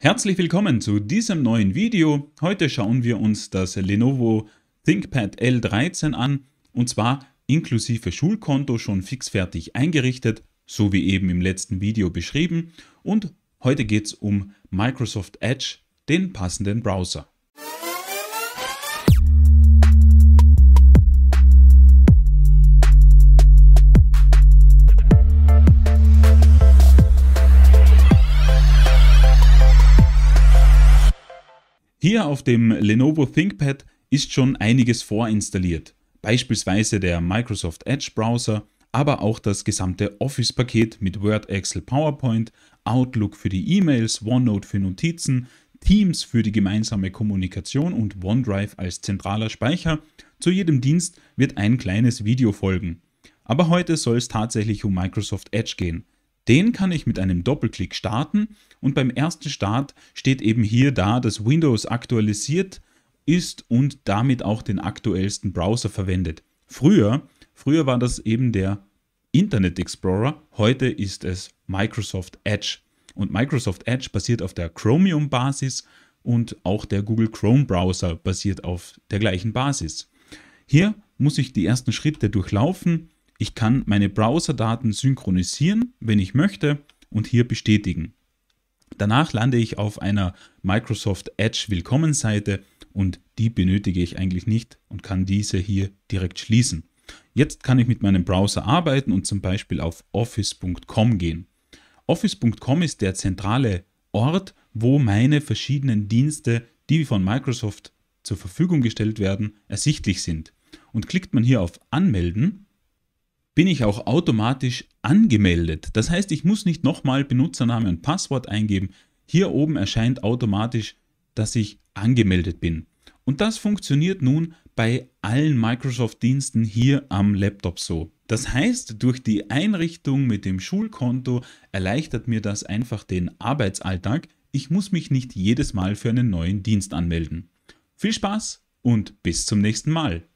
Herzlich willkommen zu diesem neuen Video. Heute schauen wir uns das Lenovo ThinkPad L13 an und zwar inklusive Schulkonto schon fixfertig eingerichtet, so wie eben im letzten Video beschrieben und heute geht es um Microsoft Edge, den passenden Browser. Hier auf dem Lenovo ThinkPad ist schon einiges vorinstalliert, beispielsweise der Microsoft Edge Browser, aber auch das gesamte Office-Paket mit Word, Excel, PowerPoint, Outlook für die E-Mails, OneNote für Notizen, Teams für die gemeinsame Kommunikation und OneDrive als zentraler Speicher. Zu jedem Dienst wird ein kleines Video folgen. Aber heute soll es tatsächlich um Microsoft Edge gehen – den kann ich mit einem Doppelklick starten und beim ersten Start steht eben hier da, dass Windows aktualisiert ist und damit auch den aktuellsten Browser verwendet. Früher, früher war das eben der Internet Explorer, heute ist es Microsoft Edge. Und Microsoft Edge basiert auf der Chromium-Basis und auch der Google Chrome Browser basiert auf der gleichen Basis. Hier muss ich die ersten Schritte durchlaufen ich kann meine Browserdaten synchronisieren, wenn ich möchte, und hier bestätigen. Danach lande ich auf einer Microsoft Edge Willkommenseite und die benötige ich eigentlich nicht und kann diese hier direkt schließen. Jetzt kann ich mit meinem Browser arbeiten und zum Beispiel auf office.com gehen. Office.com ist der zentrale Ort, wo meine verschiedenen Dienste, die von Microsoft zur Verfügung gestellt werden, ersichtlich sind. Und klickt man hier auf Anmelden, bin ich auch automatisch angemeldet. Das heißt, ich muss nicht nochmal Benutzername und Passwort eingeben. Hier oben erscheint automatisch, dass ich angemeldet bin. Und das funktioniert nun bei allen Microsoft-Diensten hier am Laptop so. Das heißt, durch die Einrichtung mit dem Schulkonto erleichtert mir das einfach den Arbeitsalltag. Ich muss mich nicht jedes Mal für einen neuen Dienst anmelden. Viel Spaß und bis zum nächsten Mal.